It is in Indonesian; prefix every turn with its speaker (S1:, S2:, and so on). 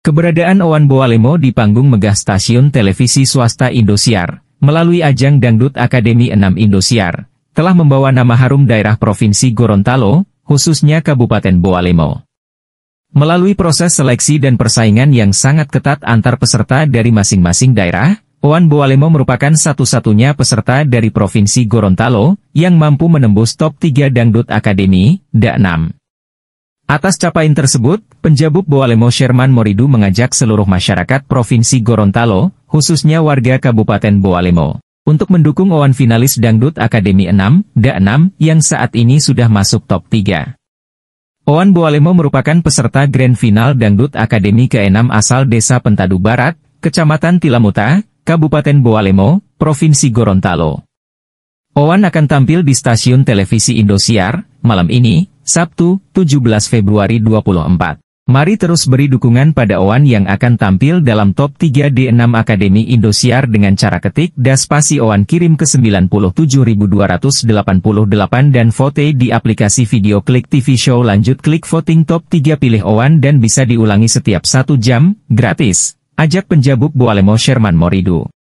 S1: Keberadaan Owan Boalemo di panggung megah stasiun televisi swasta Indosiar, melalui ajang Dangdut Akademi 6 Indosiar, telah membawa nama harum daerah Provinsi Gorontalo, khususnya Kabupaten Boalemo. Melalui proses seleksi dan persaingan yang sangat ketat antar peserta dari masing-masing daerah, Owan Boalemo merupakan satu-satunya peserta dari Provinsi Gorontalo yang mampu menembus top 3 Dangdut Akademi, DA6. Atas capaian tersebut, penjabut Boalemo Sherman Moridu mengajak seluruh masyarakat Provinsi Gorontalo, khususnya warga Kabupaten Boalemo, untuk mendukung Owan finalis Dangdut Akademi 6, DA6, yang saat ini sudah masuk top 3. Owan Boalemo merupakan peserta Grand Final Dangdut Akademi ke-6 asal Desa Pentadu Barat, Kecamatan Tilamuta, Kabupaten Boalemo, Provinsi Gorontalo. Owan akan tampil di stasiun televisi Indosiar, malam ini, Sabtu, 17 Februari 24. Mari terus beri dukungan pada Owan yang akan tampil dalam top 3 D6 Akademi Indosiar dengan cara ketik daspasi Owan kirim ke 97288 dan vote di aplikasi video klik TV show lanjut klik voting top 3 pilih Owan dan bisa diulangi setiap 1 jam, gratis. Ajak penjabuk Bualemo Sherman Moridu.